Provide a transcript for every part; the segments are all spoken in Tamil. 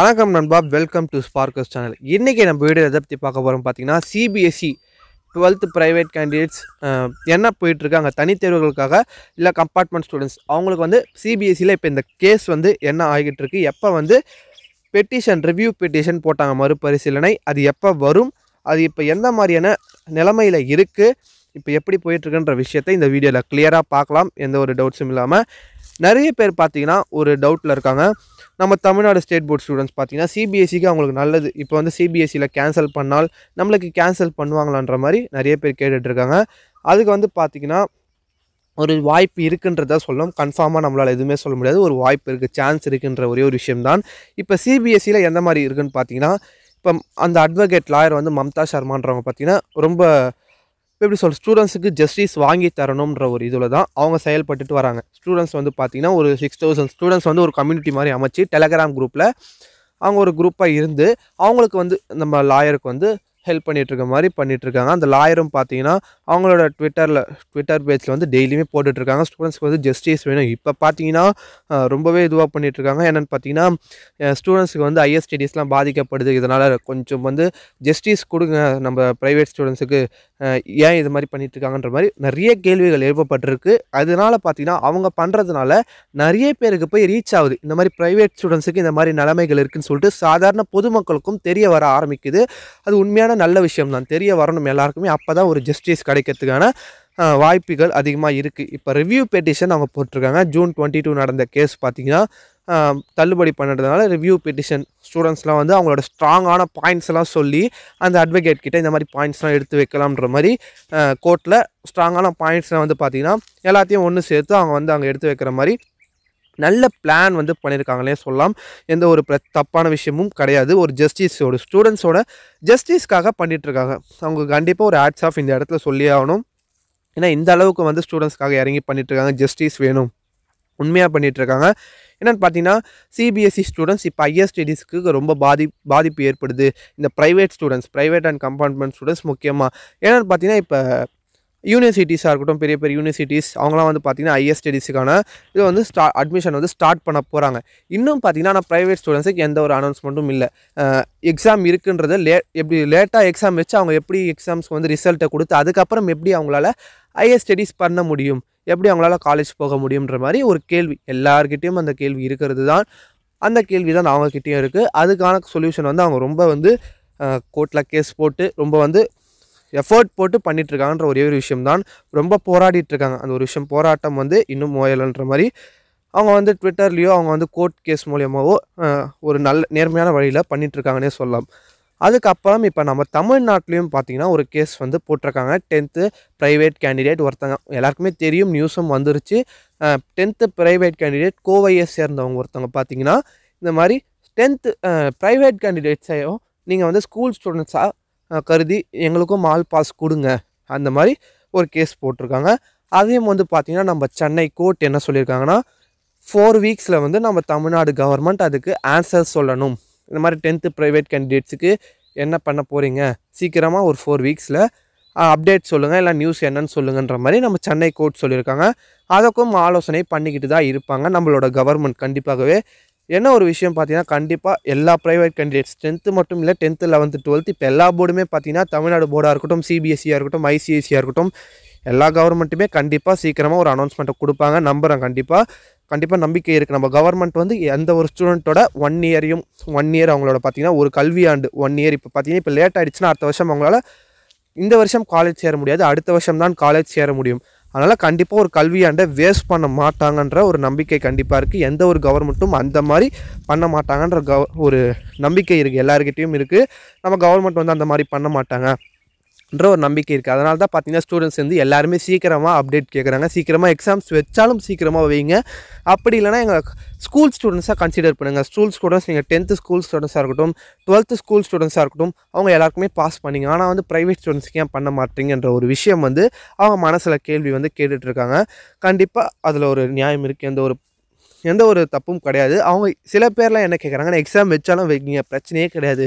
வணக்கம் நண்பா வெல்கம் டு ஸ்பார்க்கஸ் சேனல் இன்றைக்கி நம்ம வீடியோ எதை பற்றி பார்க்க போகிறோம் பார்த்தீங்கன்னா சிபிஎஸ்சி டுவெல்த்து ப்ரைவேட் கேண்டிடேட்ஸ் என்ன போயிட்டுருக்கு அங்கே தனித்தேர்வுகளுக்காக இல்லை கம்பார்ட்மெண்ட் ஸ்டூடெண்ட்ஸ் அவங்களுக்கு வந்து சிபிஎஸ்சியில் e இப்போ இந்த கேஸ் வந்து என்ன ஆகிட்டு இருக்கு எப்போ வந்து பெட்டிஷன் ரிவ்யூ பெட்டிஷன் போட்டாங்க மறுபரிசீலனை அது எப்போ வரும் அது இப்போ எந்த மாதிரியான நிலைமையில் இருக்குது இப்போ எப்படி போயிட்டுருக்குன்ற விஷயத்தை இந்த வீடியோவில் கிளியராக பார்க்கலாம் எந்த ஒரு டவுட்ஸும் இல்லாமல் நிறைய பேர் பார்த்தீங்கன்னா ஒரு டவுட்டில் இருக்காங்க நம்ம தமிழ்நாடு ஸ்டேட் போர்ட் ஸ்டூடெண்ட்ஸ் பார்த்திங்கன்னா சிபிஎஸ்சிக்கு e அவங்களுக்கு நல்லது இப்போ வந்து சிபிஎஸ்சியில் e கேன்சல் பண்ணால் நம்மளுக்கு கேன்சல் பண்ணுவாங்களான்ற மாதிரி நிறைய பேர் கேட்டுட்ருக்காங்க அதுக்கு வந்து பார்த்திங்கன்னா ஒரு வாய்ப்பு இருக்குன்றத சொல்லணும் கன்ஃபார்மாக நம்மளால் எதுவுமே சொல்ல முடியாது ஒரு வாய்ப்பு இருக்குது சான்ஸ் இருக்குன்ற ஒரே ஒரு விஷயம்தான் இப்போ சிபிஎஸ்சியில் e எந்த மாதிரி இருக்குதுன்னு பார்த்தீங்கன்னா இப்போ அந்த அட்வொகேட் லாயர் வந்து மம்தா சர்மான்றவங்க பார்த்திங்கன்னா ரொம்ப எப்படி சொல்ற ஸ்டூடெண்ட்ஸுக்கு ஜஸ்டிஸ் வாங்கி தரணுன்ற ஒரு இதில் தான் அவங்க செயல்பட்டுட்டு வராங்க ஸ்டூடெண்ட்ஸ் வந்து பார்த்தீங்கன்னா ஒரு சிக்ஸ் தௌசண்ட் ஸ்டூடெண்ட்ஸ் வந்து ஒரு கம்யூனிட்டி மாதிரி அமைச்சு டெலகிராம் குரூப்பில் அவங்க ஒரு குரூப்பாக இருந்து அவங்களுக்கு வந்து நம்ம லாயருக்கு வந்து ஹெல்ப் பண்ணிகிட்ருக்க மாதிரி பண்ணிகிட்ருக்காங்க அந்த லாயரும் பார்த்தீங்கன்னா அவங்களோட ட்விட்டரில் ட்விட்டர் பேஜில் வந்து டெய்லியுமே போட்டுட்ருக்காங்க ஸ்டூடெண்ட்ஸ்க்கு வந்து ஜஸ்டிஸ் வேணும் இப்போ பார்த்தீங்கன்னா ரொம்பவே இதுவாக பண்ணிகிட்ருக்காங்க என்னென்னு பார்த்தீங்கன்னா ஸ்டூடெண்ட்ஸுக்கு வந்து ஐஎஸ் ஸ்டடீஸ்லாம் பாதிக்கப்படுது இதனால் கொஞ்சம் வந்து ஜஸ்டிஸ் கொடுங்க நம்ம ப்ரைவேட் ஸ்டூடெண்ட்ஸுக்கு ஏன் இது மாதிரி பண்ணிகிட்ருக்காங்கன்ற மாதிரி நிறைய கேள்விகள் எழுப்பப்பட்டிருக்கு அதனால் பார்த்திங்கன்னா அவங்க பண்ணுறதுனால நிறைய பேருக்கு போய் ரீச் ஆகுது இந்த மாதிரி ப்ரைவேட் ஸ்டூடெண்ட்ஸுக்கு இந்த மாதிரி நிலைமைகள் இருக்குதுன்னு சொல்லிட்டு சாதாரண பொதுமக்களுக்கும் தெரிய வர ஆரம்பிக்குது அது உண்மையான நல்ல விஷயம் தான் தெரிய வரணும் எல்லாருக்குமே அப்போ தான் ஒரு ஜஸ்டிஸ் கிடைக்கிறதுக்கான வாய்ப்புகள் அதிகமாக இருக்குது இப்போ ரிவ்யூ பெட்டிஷன் அவங்க போட்டிருக்காங்க ஜூன் டுவெண்ட்டி டூ நடந்த கேஸ் பார்த்திங்கன்னா தள்ளுபடி பண்ணுறதுனால ரிவ்யூ பெட்டிஷன் ஸ்டூடெண்ட்ஸ்லாம் வந்து அவங்களோட ஸ்ட்ராங்கான பாயிண்ட்ஸ் எல்லாம் சொல்லி அந்த அட்வொகேட் கிட்டே இந்த மாதிரி பாயிண்ட்ஸ்லாம் எடுத்து வைக்கலாம்ன்ற மாதிரி கோர்ட்டில் ஸ்ட்ராங்கான பாயிண்ட்ஸ்லாம் வந்து பார்த்திங்கன்னா எல்லாத்தையும் ஒன்று சேர்த்து அவங்க வந்து அங்கே எடுத்து வைக்கிற மாதிரி நல்ல பிளான் வந்து பண்ணியிருக்காங்களே சொல்லலாம் எந்த ஒரு ப்ர தப்பான விஷயமும் கிடையாது ஒரு ஜஸ்டிஸோட ஸ்டூடெண்ட்ஸோட ஜஸ்டிஸ்க்காக பண்ணிகிட்ருக்காங்க அவங்க கண்டிப்பாக ஒரு ஆட்ஸ் ஆஃப் இந்த இடத்துல சொல்லி ஆகணும் ஏன்னா இந்த அளவுக்கு வந்து ஸ்டூடெண்ட்ஸ்க்காக இறங்கி பண்ணிகிட்ருக்காங்க ஜஸ்டிஸ் வேணும் உண்மையாக பண்ணிகிட்ருக்காங்க என்னென்னு பார்த்தீங்கன்னா சிபிஎஸ்சி ஸ்டூடெண்ட்ஸ் இப்போ ஹையர் ஸ்டடீஸ்க்கு ரொம்ப பாதி பாதிப்பு ஏற்படுது இந்த private students private and compartment students முக்கியமாக என்னென்னு பார்த்தீங்கன்னா இப்போ யூனிவர்சிட்டிஸாக இருக்கட்டும் பெரிய பெரிய யூனிவர்சிட்டிஸ் அவங்களாம் வந்து பார்த்திங்கன்னா ஹையர் ஸ்டடீஸுக்கான இது வந்து ஸ்டா அட்மிஷன் வந்து ஸ்டார்ட் பண்ண போகிறாங்க இன்னும் பார்த்திங்கன்னா ஆனால் ப்ரைவேட் ஸ்டூடெண்ட்ஸுக்கு எந்த ஒரு அனௌன்ஸ்மெண்ட்டும் இல்லை எக்ஸாம் இருக்குன்றது லே எப்படி லேட்டாக எக்ஸாம் வச்சு அவங்க எப்படி எக்ஸாம்ஸ்க்கு வந்து ரிசல்ட்டை கொடுத்து அதுக்கப்புறம் எப்படி அவங்களால ஹையர் ஸ்டடீஸ் பண்ண முடியும் எப்படி அவங்களால காலேஜ் போக முடியுன்ற மாதிரி ஒரு கேள்வி எல்லார்கிட்டேயும் அந்த கேள்வி இருக்கிறது தான் அந்த கேள்வி தான் அவங்கக்கிட்டேயும் இருக்குது அதுக்கான சொல்யூஷன் வந்து அவங்க ரொம்ப வந்து கோர்ட்டில் கேஸ் போட்டு ரொம்ப வந்து எஃபர்ட் போட்டு பண்ணிகிட்ருக்காங்கன்ற ஒரே ஒரு விஷயம் தான் ரொம்ப போராடிட்டுருக்காங்க அந்த ஒரு விஷயம் போராட்டம் வந்து இன்னும் ஓயலன்ற மாதிரி அவங்க வந்து ட்விட்டர்லேயோ அவங்க வந்து கோர்ட் கேஸ் மூலியமாகவோ ஒரு நல்ல நேர்மையான வழியில் பண்ணிகிட்ருக்காங்கன்னே சொல்லலாம் அதுக்கப்புறம் இப்போ நம்ம தமிழ்நாட்டிலையும் பார்த்திங்கன்னா ஒரு கேஸ் வந்து போட்டிருக்காங்க டென்த்து ப்ரைவேட் கேண்டிடேட் ஒருத்தங்க எல்லாருக்குமே தெரியும் நியூஸும் வந்துருச்சு டென்த்து ப்ரைவேட் கேண்டிடேட் கோவையை சேர்ந்தவங்க ஒருத்தவங்க பார்த்திங்கன்னா இந்த மாதிரி டென்த்து ப்ரைவேட் கேண்டிடேட்ஸையும் நீங்கள் வந்து ஸ்கூல் ஸ்டூடெண்ட்ஸாக கருதி எங்களுக்கும் மால் பாஸ் கொடுங்க அந்த மாதிரி ஒரு கேஸ் போட்டிருக்காங்க அதையும் வந்து பார்த்திங்கன்னா நம்ம சென்னை கோர்ட் என்ன சொல்லியிருக்காங்கன்னா ஃபோர் வீக்ஸில் வந்து நம்ம தமிழ்நாடு கவர்மெண்ட் அதுக்கு ஆன்சர் சொல்லணும் இந்த மாதிரி டென்த்து ப்ரைவேட் கேண்டிடேட்ஸுக்கு என்ன பண்ண போகிறீங்க சீக்கிரமாக ஒரு ஃபோர் வீக்ஸில் அப்டேட் சொல்லுங்கள் இல்லை நியூஸ் என்னன்னு சொல்லுங்கன்ற மாதிரி நம்ம சென்னை கோர்ட் சொல்லியிருக்காங்க அதுக்கும் ஆலோசனை பண்ணிக்கிட்டு தான் இருப்பாங்க நம்மளோட கவர்மெண்ட் கண்டிப்பாகவே என்ன ஒரு விஷயம் பார்த்தீங்கன்னா கண்டிப்பாக எல்லா ப்ரைவேட் கேண்டிடேட்ஸ் டென்த்து மட்டும் இல்லை டென்த்து லெவன்த்து டுவெல்த்து இப்போ எல்லா போர்டுமே பார்த்தீங்கன்னா தமிழ்நாடு போர்டாக இருக்கட்டும் சிபிஎஸ்சியாக e இருக்கட்டும் ஐசிஐசியாக e இருக்கட்டும் எல்லா கவர்மெண்ட்டுமே கண்டிப்பாக சீக்கிரமாக ஒரு அனௌன்ஸ்மெண்ட்டை கொடுப்பாங்க நம்புகிறேன் கண்டிப்பாக கண்டிப்பாக நம்பிக்கை இருக்குது நம்ம கவர்மெண்ட் வந்து எந்த ஒரு ஸ்டூடெண்ட்டோட ஒன் இயரையும் ஒன் இயர் அவங்களோட பார்த்திங்கன்னா ஒரு கல்வியாண்டு ஒன் இயர் இப்போ பார்த்தீங்கன்னா இப்போ லேட் ஆகிடுச்சுன்னா அடுத்த வருஷம் அவங்களால இந்த வருஷம் காலேஜ் சேர முடியாது அடுத்த வருஷம் தான் காலேஜ் சேர முடியும் அதனால் கண்டிப்பாக ஒரு கல்வியாண்டை வேஸ்ட் பண்ண மாட்டாங்கன்ற ஒரு நம்பிக்கை கண்டிப்பாக இருக்குது எந்த ஒரு கவர்மெண்ட்டும் அந்த மாதிரி பண்ண மாட்டாங்கன்ற கவ ஒரு நம்பிக்கை இருக்குது எல்லாருக்கிட்டேயும் இருக்குது நம்ம கவர்மெண்ட் வந்து அந்த மாதிரி பண்ண மாட்டாங்க என்ற ஒரு நம்பிக்கை இருக்குது அதனால தான் பார்த்தீங்கன்னா ஸ்டூடெண்ட்ஸ் வந்து எல்லாருமே சீக்கிரமாக அப்டேட் கேட்குறாங்க சீக்கிரமாக எக்ஸாம்ஸ் வச்சாலும் சீக்கிரமாக வைங்க அப்படி இல்லைனா எங்கள் ஸ்கூல் ஸ்டூடெண்ட்ஸாக கன்சிடர் பண்ணுங்கள் ஸ்கூல் ஸ்டூடெண்ட்ஸ் நீங்கள் டென்த்து ஸ்கூல் ஸ்டூடெண்ட்ஸாக இருக்கட்டும் டுவெல்த்து ஸ்கூல் ஸ்டூடெண்ட்ஸாக இருக்கட்டும் அவங்க எல்லாருக்குமே பாஸ் பண்ணிங்க ஆனால் வந்து ப்ரைவேட் ஸ்டூடெண்ட்ஸ்க்கு ஏன் பண்ண மாட்டீங்கன்ற ஒரு விஷயம் வந்து அவங்க மனசில் கேள்வி வந்து கேட்டுட்ருக்காங்க கண்டிப்பாக அதில் ஒரு நியாயம் இருக்குது எந்த ஒரு எந்த ஒரு தப்பும் கிடையாது அவங்க சில பேர்லாம் என்ன கேட்குறாங்க எக்ஸாம் வச்சாலும் வைக்கிங்க பிரச்சனையே கிடையாது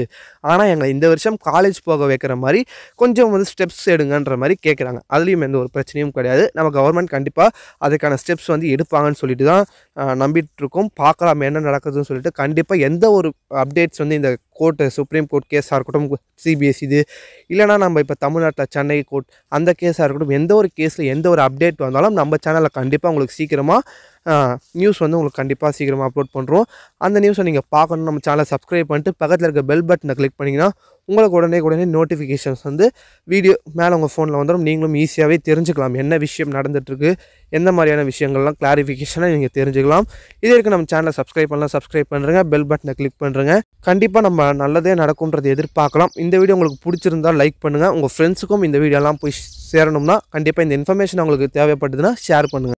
ஆனால் எங்களை இந்த வருஷம் காலேஜ் போக வைக்கிற மாதிரி கொஞ்சம் வந்து ஸ்டெப்ஸ் எடுங்கன்ற மாதிரி கேட்குறாங்க அதுலேயும் எந்த ஒரு பிரச்சனையும் கிடையாது நம்ம கவர்மெண்ட் கண்டிப்பாக அதுக்கான ஸ்டெப்ஸ் வந்து எடுப்பாங்கன்னு சொல்லிட்டு தான் நம்பிட்டு இருக்கோம் பார்க்கலாம் என்ன நடக்குதுன்னு சொல்லிட்டு கண்டிப்பாக எந்த ஒரு அப்டேட்ஸ் வந்து இந்த கோர்ட்டு சுப்ரீம் கோர்ட் கேஸாக இருக்கட்டும் சிபிஎஸ்சி இது இல்லைனா நம்ம இப்போ தமிழ்நாட்டில் சென்னை கோர்ட் அந்த கேஸாக இருக்கட்டும் எந்த ஒரு கேஸில் எந்த ஒரு அப்டேட் வந்தாலும் நம்ம சேனலில் கண்டிப்பாக உங்களுக்கு சீக்கிரமாக நியூஸ் வந்து உங்களுக்கு கண்டிப்பாக சீக்கிரமாக அப்லோட் பண்ணுறோம் அந்த நியூஸை நீங்கள் பார்க்கணும் நம்ம சேனலை சப்ஸ்கிரைப் பண்ணிட்டு பக்கத்தில் இருக்க பெல் பட்டனை கிளிக் பண்ணிங்கன்னா உங்களுக்கு உடனே உடனே நோட்டிஃபிகேஷன்ஸ் வந்து வீடியோ மேலே உங்கள் ஃபோனில் வந்துடும் நீங்களும் ஈஸியாகவே தெரிஞ்சுக்கலாம் என்ன விஷயம் நடந்துகிட்ருக்கு எந்த மாதிரியான விஷயங்கள்லாம் கிளாரிஃபிகேஷனாக நீங்கள் தெரிஞ்சுக்கலாம் இதே இருக்குது நம்ம சேனலை சப்ஸ்கிரைப் பண்ணலாம் சப்ஸ்கிரைப் பண்ணுறங்க பெல் பட்டனை கிளிக் பண்ணுறங்க கண்டிப்பாக நம்ம நல்லதே நடக்கும்ன்றது எதிர்பார்க்கலாம் இந்த வீடியோ உங்களுக்கு பிடிச்சிருந்தால் லைக் பண்ணுங்கள் உங்கள் ஃப்ரெண்ட்ஸுக்கும் இந்த வீடியோலாம் போய் சேரணும்னா கண்டிப்பாக இந்த இன்ஃபர்மேஷன் உங்களுக்கு தேவைப்பட்டதுன்னா ஷேர் பண்ணுங்கள்